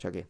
Chaki.